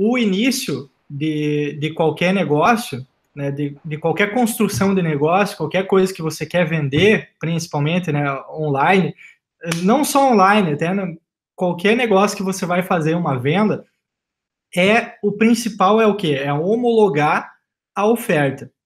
o início de, de qualquer negócio, né, de, de qualquer construção de negócio, qualquer coisa que você quer vender, principalmente né, online, não só online, até né, qualquer negócio que você vai fazer uma venda, é o principal é o que? É homologar a oferta.